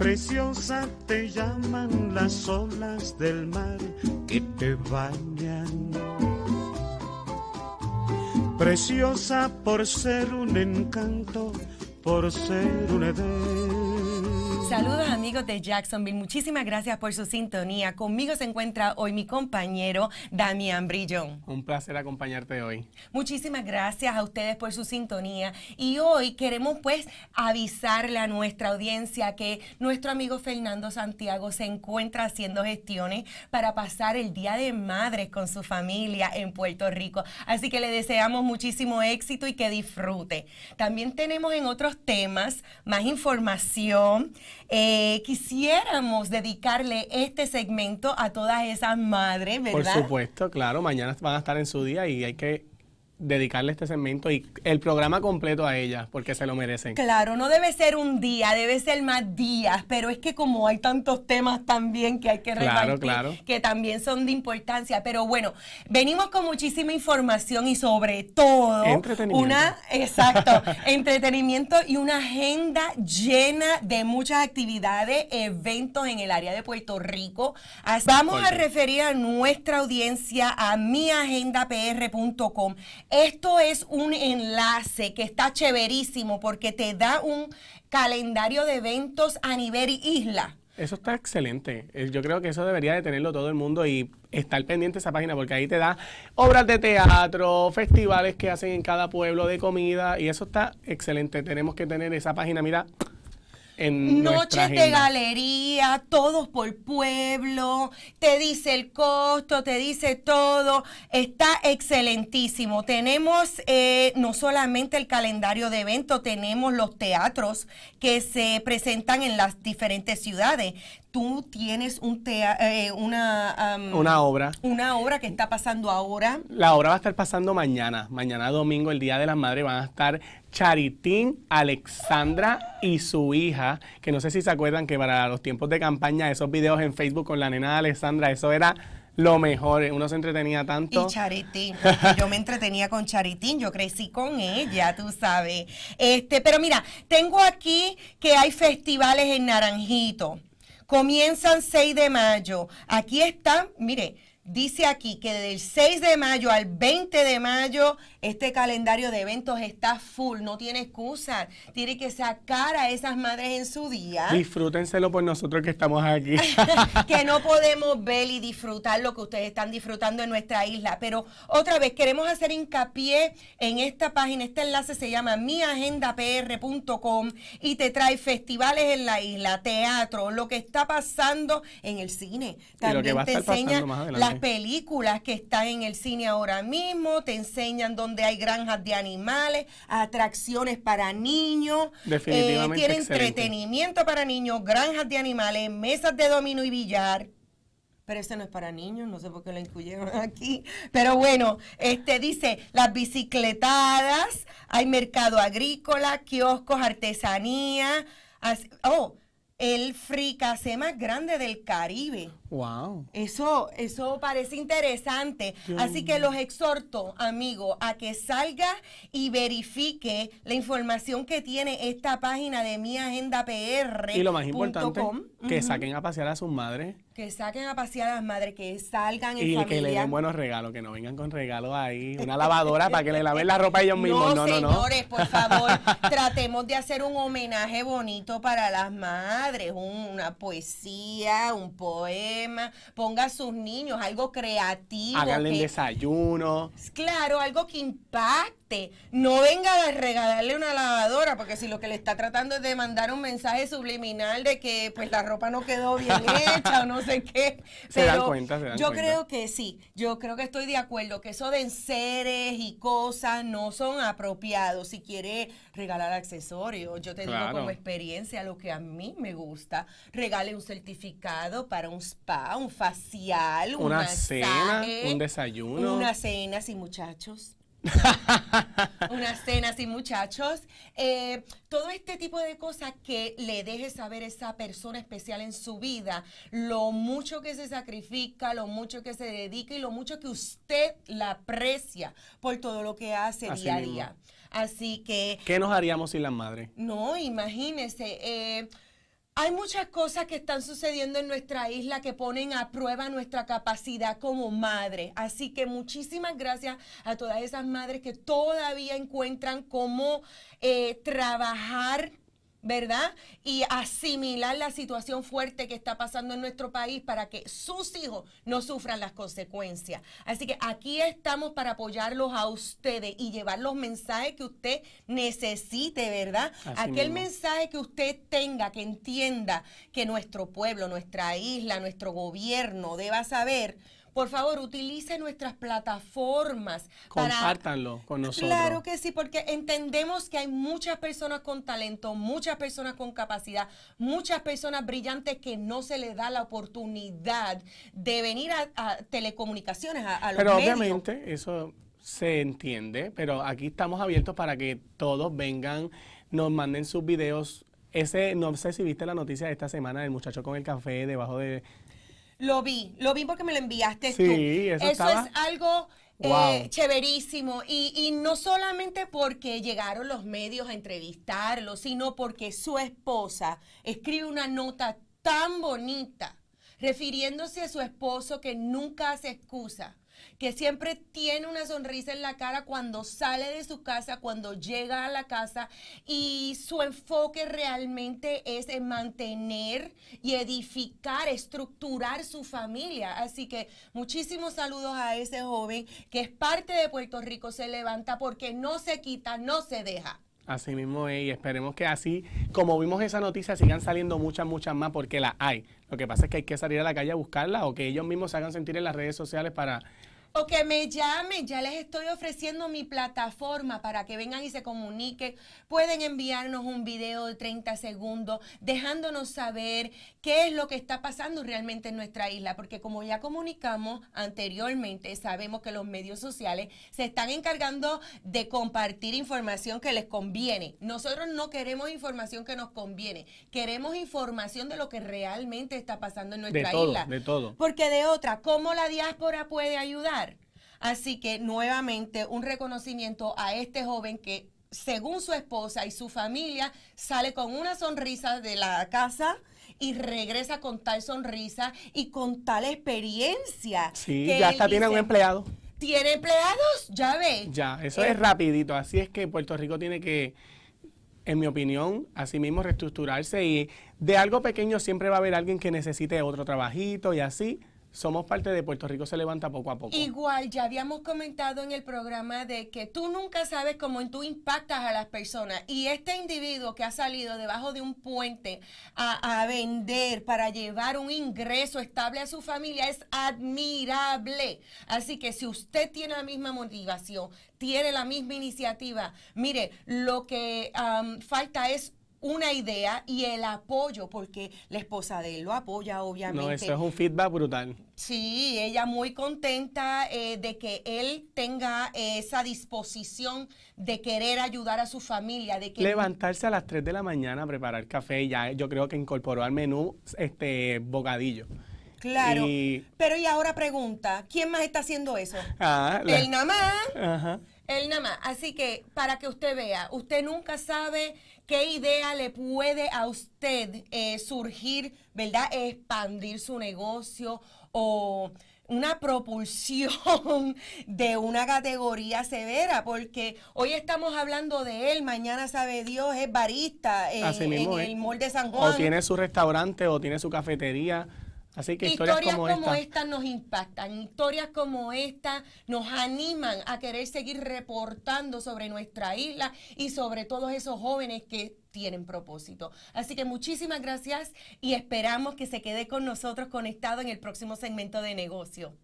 Preciosa te llaman las olas del mar que te bañan. Preciosa por ser un encanto, por ser un edén. Saludos amigos de Jacksonville, muchísimas gracias por su sintonía. Conmigo se encuentra hoy mi compañero Damián Brillón. Un placer acompañarte hoy. Muchísimas gracias a ustedes por su sintonía y hoy queremos pues avisarle a nuestra audiencia que nuestro amigo Fernando Santiago se encuentra haciendo gestiones para pasar el Día de Madres con su familia en Puerto Rico. Así que le deseamos muchísimo éxito y que disfrute. También tenemos en otros temas más información. Eh, quisiéramos dedicarle este segmento a todas esas madres, ¿verdad? Por supuesto, claro, mañana van a estar en su día y hay que dedicarle este segmento y el programa completo a ellas, porque se lo merecen. Claro, no debe ser un día, debe ser más días, pero es que como hay tantos temas también que hay que repartir, que también son de importancia, pero bueno, venimos con muchísima información y sobre todo entretenimiento. una exacto, entretenimiento y una agenda llena de muchas actividades, eventos en el área de Puerto Rico. vamos a referir a nuestra audiencia a miagendapr.com esto es un enlace que está chéverísimo porque te da un calendario de eventos a nivel isla. Eso está excelente. Eh, yo creo que eso debería de tenerlo todo el mundo y estar pendiente de esa página porque ahí te da obras de teatro, festivales que hacen en cada pueblo de comida y eso está excelente. Tenemos que tener esa página, mira, Noches de galería, todos por pueblo, te dice el costo, te dice todo. Está excelentísimo. Tenemos eh, no solamente el calendario de eventos, tenemos los teatros que se presentan en las diferentes ciudades tú tienes un eh, una, obra. Una obra que está pasando ahora. La obra va a estar pasando mañana. Mañana domingo, el Día de la Madre, van a estar Charitín, Alexandra y su hija, que no sé si se acuerdan que para los tiempos de campaña, esos videos en Facebook con la nena de Alexandra, eso era lo mejor. Uno se entretenía tanto. Y Charitín. yo me entretenía con Charitín. Yo crecí con ella, tú sabes. Este, pero mira, tengo aquí que hay festivales en Naranjito comienzan 6 de mayo. Aquí están, mire, Dice aquí que del 6 de mayo al 20 de mayo este calendario de eventos está full, no tiene excusa. Tiene que sacar a esas madres en su día. Disfrútenselo por nosotros que estamos aquí. que no podemos ver y disfrutar lo que ustedes están disfrutando en nuestra isla. Pero otra vez, queremos hacer hincapié en esta página. Este enlace se llama miagendapr.com y te trae festivales en la isla, teatro, lo que está pasando en el cine. También te enseña películas que están en el cine ahora mismo, te enseñan donde hay granjas de animales, atracciones para niños, eh, Definitivamente tiene entretenimiento para niños, granjas de animales, mesas de domino y billar pero ese no es para niños, no sé por qué lo incluyeron aquí. Pero bueno, este dice las bicicletadas, hay mercado agrícola, kioscos, artesanía. oh, el fricase más grande del Caribe. Wow. Eso, eso parece interesante. Así que los exhorto, amigo, a que salga y verifique la información que tiene esta página de mi agenda PR. Y lo más importante, que saquen a pasear a sus madres. Que saquen a pasear a las madres, que salgan en y que le den buenos regalos, que no vengan con regalos ahí, una lavadora para que le laven la ropa a ellos mismos. No, señores, por favor, tratemos de hacer un homenaje bonito para las madres, una poesía, un poema, ponga a sus niños algo creativo. Háganle desayuno. Claro, algo que impacte. No venga a regalarle una lavadora, porque si lo que le está tratando es de mandar un mensaje subliminal de que pues la ropa no quedó bien hecha o no se cuenta, yo creo que sí, yo creo que estoy de acuerdo que eso de enseres y cosas no son apropiados. Si quiere regalar accesorios, yo te digo como experiencia lo que a mí me gusta, regale un certificado para un spa, un facial, una, una cena, un desayuno. Una cena, sí muchachos. una cena y muchachos. Eh, todo este tipo de cosas que le deje saber esa persona especial en su vida, lo mucho que se sacrifica, lo mucho que se dedica y lo mucho que usted la aprecia por todo lo que hace día a día. Así que... ¿Qué nos haríamos sin la madre? No, imagínese. Eh, hay muchas cosas que están sucediendo en nuestra isla que ponen a prueba nuestra capacidad como madre. Así que muchísimas gracias a todas esas madres que todavía encuentran cómo eh, trabajar ¿verdad? Y asimilar la situación fuerte que está pasando en nuestro país para que sus hijos no sufran las consecuencias. Así que aquí estamos para apoyarlos a ustedes y llevar los mensajes que usted necesite, ¿verdad? Aquel mensaje que usted tenga, que entienda que nuestro pueblo, nuestra isla, nuestro gobierno deba saber por favor, utilice nuestras plataformas. Compártanlo con nosotros. Claro que sí, porque entendemos que hay muchas personas con talento, muchas personas con capacidad, muchas personas brillantes que no se les da la oportunidad de venir a, telecomunicaciones, a, los Pero obviamente eso se entiende, pero aquí estamos abiertos para que todos vengan, nos manden sus videos, ese, no sé si viste la noticia de esta semana del muchacho con el café debajo de, lo vi, lo vi porque me lo enviaste tú. Eso, es algo eh, chéverísimo. Y, y, no solamente porque llegaron los medios a entrevistarlo, sino porque su esposa escribe una nota tan bonita refiriéndose a su esposo que nunca hace excusa que siempre tiene una sonrisa en la cara cuando sale de su casa, cuando llega a la casa y su enfoque realmente es en mantener y edificar, estructurar su familia. Así que muchísimos saludos a ese joven que es parte de Puerto Rico, se levanta porque no se quita, no se deja. Así mismo y esperemos que así, como vimos esa noticia, sigan saliendo muchas, muchas más, porque las hay. Lo que pasa es que hay que salir a la calle a buscarlas o que ellos mismos se hagan sentir en las redes sociales para o que me llamen, ya les estoy ofreciendo mi plataforma para que vengan y se comuniquen. Pueden enviarnos un video de 30 segundos dejándonos saber qué es lo que está pasando realmente en nuestra isla, porque como ya comunicamos anteriormente, sabemos que los medios sociales se están encargando de compartir información que les conviene. Nosotros no queremos información que nos conviene, queremos información de lo que realmente está pasando en nuestra isla. De todo. Porque de otra, ¿cómo la diáspora puede ayudar? Así que nuevamente un reconocimiento a este joven que según su esposa y su familia, sale con una sonrisa de la casa y regresa con tal sonrisa y con tal experiencia. Sí, ya está tiene un empleado. ¿Tiene empleados? Ya ve. Ya, eso es eh, rapidito. Así es que Puerto Rico tiene que, en mi opinión, así mismo reestructurarse y de algo pequeño siempre va a haber alguien que necesite otro trabajito y así somos parte de Puerto Rico se levanta poco a poco. Igual, ya habíamos comentado en el programa de que tú nunca sabes cómo tú impactas a las personas. Y este individuo que ha salido debajo de un puente a, a vender para llevar un ingreso estable a su familia es admirable. Así que si usted tiene la misma motivación, tiene la misma iniciativa, mire, lo que falta es una idea y el apoyo, porque la esposa de él lo apoya, obviamente. No, eso es un feedback brutal. Sí, ella muy contenta eh, de que él tenga eh, esa disposición de querer ayudar a su familia. de que Levantarse a las 3 de la mañana a preparar café, ya yo creo que incorporó al menú este bocadillo. Claro. Pero y ahora pregunta, ¿quién más está haciendo eso? Ah, El Ajá. Él nada más. Así que para que usted vea, usted nunca sabe qué idea le puede a usted eh, surgir, ¿verdad? Expandir su negocio o una propulsión de una categoría severa, porque hoy estamos hablando de él, mañana sabe Dios, es barista eh, en, el el molde San Juan. O tiene su restaurante o tiene su cafetería Así que historias, como, esta. nos impactan, historias como esta nos animan a querer seguir reportando sobre nuestra isla y sobre todos esos jóvenes que tienen propósito. Así que muchísimas gracias y esperamos que se quede con nosotros conectado en el próximo segmento de negocio.